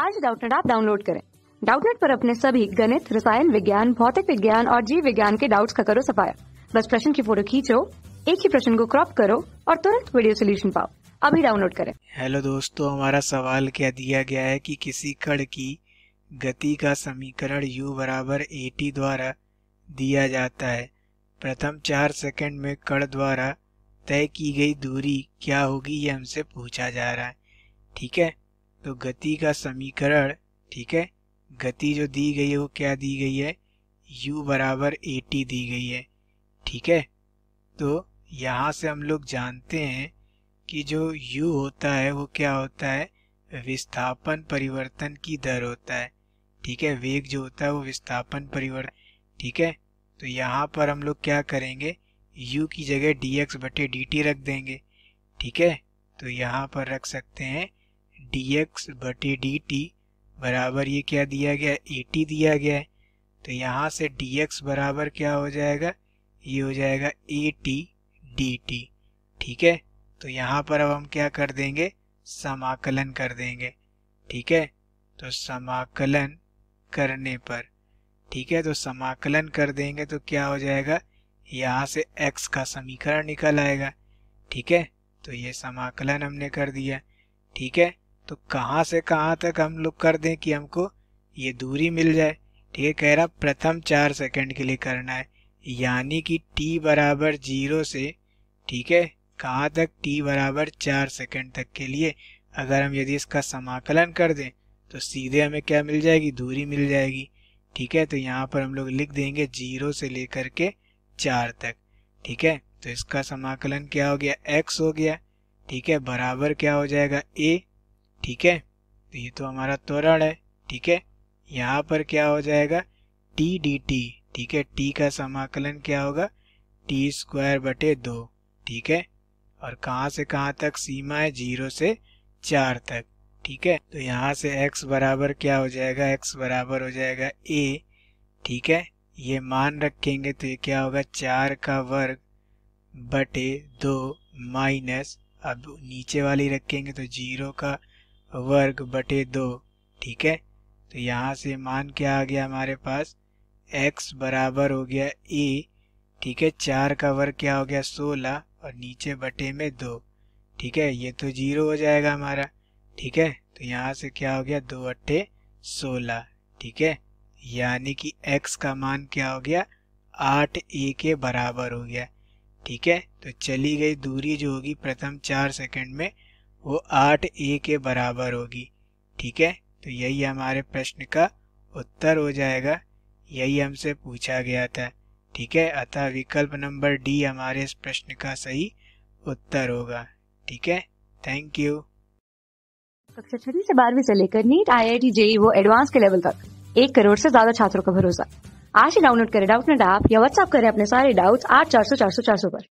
आज डाउटनेट आप डाउनलोड करें डाउटनेट पर अपने सभी गणित रसायन विज्ञान भौतिक विज्ञान और जीव विज्ञान के डाउट्स का करो सफाया बस प्रश्न की फोटो खींचो एक ही प्रश्न को क्रॉप करो और तुरंत वीडियो सोल्यूशन पाओ अभी डाउनलोड करें हेलो दोस्तों हमारा सवाल क्या दिया गया है कि किसी कण की गति का समीकरण u बराबर ए द्वारा दिया जाता है प्रथम चार सेकंड में कण द्वारा तय की गई दूरी क्या होगी ये हमसे पूछा जा रहा है ठीक है तो गति का समीकरण ठीक है गति जो दी गई है वो क्या दी गई है u बराबर ए टी दी गई है ठीक है तो यहाँ से हम लोग जानते हैं कि जो u होता है वो क्या होता है विस्थापन परिवर्तन की दर होता है ठीक है वेग जो होता है वो विस्थापन परिवर्तन ठीक है तो यहाँ पर हम लोग क्या करेंगे u की जगह dx बटे dt रख देंगे ठीक है तो यहाँ पर रख सकते हैं डी एक्स बटे डी टी बराबर ये क्या दिया गया ए टी दिया गया है तो यहाँ से डी एक्स बराबर क्या हो जाएगा ये हो जाएगा ए टी डी टी ठीक है तो यहाँ पर अब हम क्या कर देंगे समाकलन कर देंगे ठीक है तो समाकलन करने पर ठीक है तो समाकलन कर देंगे तो क्या हो जाएगा यहाँ से x का समीकरण निकल आएगा ठीक है तो ये समाकलन हमने कर दिया ठीक है तो कहाँ से कहाँ तक हम लोग कर दें कि हमको ये दूरी मिल जाए ठीक है कह रहा प्रथम चार सेकंड के लिए करना है यानी कि t बराबर जीरो से ठीक है कहाँ तक t बराबर चार सेकंड तक के लिए अगर हम यदि इसका समाकलन कर दें तो सीधे हमें क्या मिल जाएगी दूरी मिल जाएगी ठीक है तो यहाँ पर हम लोग लिख देंगे जीरो से लेकर के चार तक ठीक है तो इसका समाकलन क्या हो गया एक्स हो गया ठीक है बराबर क्या हो जाएगा ए ठीक है तो ये तो हमारा त्वरण है ठीक है यहाँ पर क्या हो जाएगा टी डी टी ठीक है टी का समाकलन क्या होगा टी स्क्वायर बटे दो ठीक है और कहाँ से कहाँ तक सीमा है जीरो से चार तक ठीक है तो यहाँ से x बराबर क्या हो जाएगा x बराबर हो जाएगा a ठीक है ये मान रखेंगे तो ये क्या होगा चार का वर्ग बटे दो माइनस अब नीचे वाली रखेंगे तो जीरो का वर्ग बटे दो ठीक है तो यहाँ से मान क्या आ गया हमारे पास x बराबर हो गया a ठीक है चार का वर्ग क्या हो गया सोलह और नीचे बटे में दो ठीक है ये तो जीरो हो जाएगा हमारा ठीक है तो यहाँ से क्या हो गया दो अट्ठे सोलह ठीक है यानी कि x का मान क्या हो गया आठ ए के बराबर हो गया ठीक है तो चली गई दूरी जो होगी प्रथम चार सेकंड में वो आठ ए के बराबर होगी ठीक है तो यही हमारे प्रश्न का उत्तर हो जाएगा यही हमसे पूछा गया था ठीक है अतः विकल्प नंबर डी हमारे इस प्रश्न का सही उत्तर होगा ठीक है थैंक यू कक्षा छठी से बारहवीं से लेकर नीट आई आई टी जे वो एडवांस के लेवल तक एक करोड़ से ज्यादा छात्रों का भरोसा आज ही डाउनलोड करें डाउट नेट ऐप या व्हाट्सएप करें अपने सारे डाउट्स आठ चार सौ चार सौ चार सौ पर